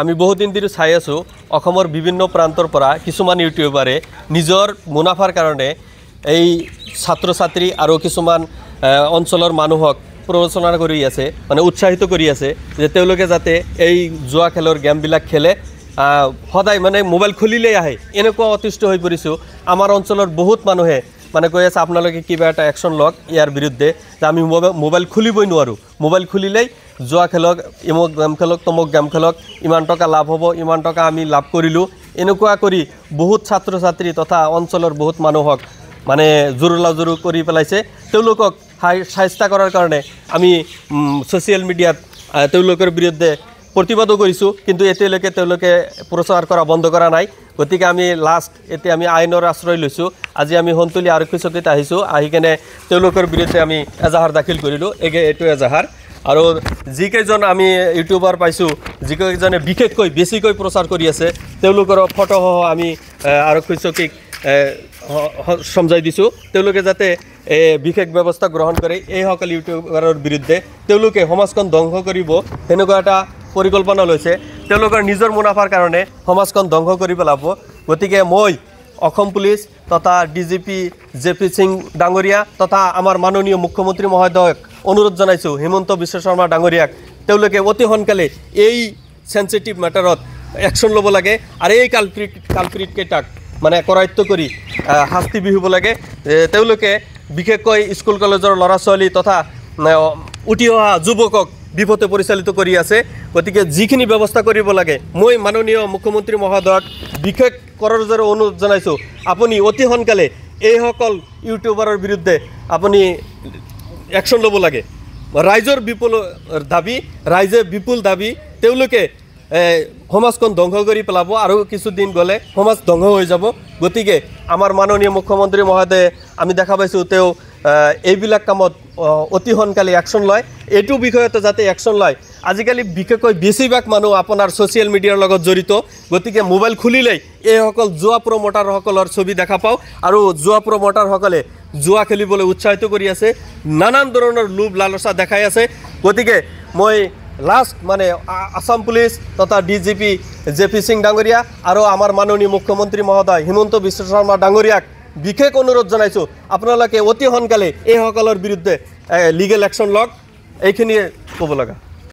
আমি দিন ধৰি চাই আছোঁ অসমৰ বিভিন্ন প্ৰান্তৰ পৰা কিছুমান ইউটিউবাৰে নিজৰ মুনাফাৰ কাৰণে এই ছাত্ৰ ছাত্ৰী আৰু কিছুমান অঞ্চলৰ মানুহক প্ৰৰোচনা কৰি আছে মানে উৎসাহিত কৰি আছে যে তেওঁলোকে যাতে এই যোৱা খেলৰ গেমবিলাক খেলে সদায় মানে মোবাইল খুলিলেই আহে এনেকুৱা অতিষ্ঠ হৈ পৰিছোঁ আমাৰ অঞ্চলৰ বহুত মানুহে মানে কৈ আছে আপোনালোকে কিবা এটা একশ্যন লওক ইয়াৰ বিৰুদ্ধে যে আমি মোবাইল মোবাইল খুলিবই নোৱাৰোঁ মোবাইল খুলিলেই যোৱা খেলক ইমুক গেম খেলক তমুক গেম খেলক ইমান টকা লাভ হ'ব ইমান টকা আমি লাভ কৰিলোঁ এনেকুৱা কৰি বহুত ছাত্ৰ ছাত্ৰী তথা অঞ্চলৰ বহুত মানুহক মানে জোৰোলা জোৰো কৰি পেলাইছে তেওঁলোকক সাই চেষ্টা কৰাৰ কাৰণে আমি ছ'চিয়েল মিডিয়াত তেওঁলোকৰ বিৰুদ্ধে প্ৰতিবাদো কৰিছোঁ কিন্তু এতিয়ালৈকে তেওঁলোকে প্ৰচাৰ কৰা বন্ধ কৰা নাই গতিকে আমি লাষ্ট এতিয়া আমি আইনৰ আশ্ৰয় লৈছোঁ আজি আমি সন্তুলি আৰক্ষী চকীত আহিছোঁ আহি কেনে তেওঁলোকৰ বিৰুদ্ধে আমি এজাহাৰ দাখিল কৰিলোঁ এই এইটো এজাহাৰ আৰু যিকেইজন আমি ইউটিউবাৰ পাইছোঁ যিকেইজনে বিশেষকৈ বেছিকৈ প্ৰচাৰ কৰি আছে তেওঁলোকৰ ফটোসহ আমি আৰক্ষী চকীক চমজাই দিছোঁ তেওঁলোকে যাতে বিশেষ ব্যৱস্থা গ্ৰহণ কৰে এইসকল ইউটিউবাৰৰ বিৰুদ্ধে তেওঁলোকে সমাজখন ধ্বংস কৰিব তেনেকুৱা এটা পৰিকল্পনা লৈছে তেওঁলোকৰ নিজৰ মুনাফাৰ কাৰণে সমাজখন ধ্বংস কৰি পেলাব গতিকে মই অসম পুলিচ তথা D G P J P Singh ডাঙৰীয়া তথা আমাৰ মাননীয় মুখ্যমন্ত্ৰী মহোদয়ক অনুরোধ জানাইছো হিমন্ত বিশ্ব শর্মা ডাঙরিয়াক তেওঁলোকে অতি সোনকালে এই সেন্সিটিভ ম্যাটারত একশন লব লাগে আর এই কালপ্রিট কালপ্রিট কেটাক মানে করায়ত্ব করি শাস্তি বিহুব লাগে তেওঁলোকে বিশেষকৈ স্কুল কলেজৰ ল'ৰা ছোৱালী তথা উঠি অহা যুৱকক বিপথে পৰিচালিত কৰি আছে গতিকে যিখিনি ব্যৱস্থা কৰিব লাগে মই মাননীয় মুখ্যমন্ত্ৰী মহোদয়ক বিশেষ কৰৰ দৰে অনুৰোধ জনাইছোঁ আপুনি অতি সোনকালে এইসকল ইউটিউবাৰৰ বিৰুদ্ধে আপুনি একশ্যন লব লাগে ৰাইজৰ বিপুল দাবী ৰাইজে বিপুল দাবী তেওঁলোকে সমাজখন ধ্বংস কৰি পেলাব আৰু কিছুদিন গলে সমাজ ধ্বংস হৈ যাব গতিকে আমাৰ মাননীয় মুখ্যমন্ত্ৰী মহোদয় আমি দেখা পাইছোঁ তেওঁ এইবিলাক কামত অতি সোনকালে একশ্যন লয় এইটো বিষয়তে যাতে একশ্যন লয় আজিকালি বিশেষকৈ বেছিভাগ মানুহ আপোনাৰ ছ'চিয়েল মিডিয়াৰ লগত জড়িত গতিকে মোবাইল খুলিলেই এইসকল যোৱা প্ৰমোটাৰসকলৰ ছবি দেখা পাওঁ আৰু যোৱা প্ৰমোটাৰসকলে যোৱা খেলিবলৈ উৎসাহিত কৰি আছে নানান ধৰণৰ লোভ লালচা দেখাই আছে গতিকে মই লাষ্ট মানে আসাম পুলিচ তথা D G P J P Singh ডাঙৰীয়া আৰু আমাৰ মাননীয় মুখ্যমন্ত্ৰী মহোদয় হিমন্ত বিশ্ব শৰ্মা ডাঙৰীয়াক বিশেষ অনুরোধ জানাইছো আপনাদের অতি সোনকালে এই সকলের বিরুদ্ধে লিগেল একশন লক এইখিনিয়ে কবলগা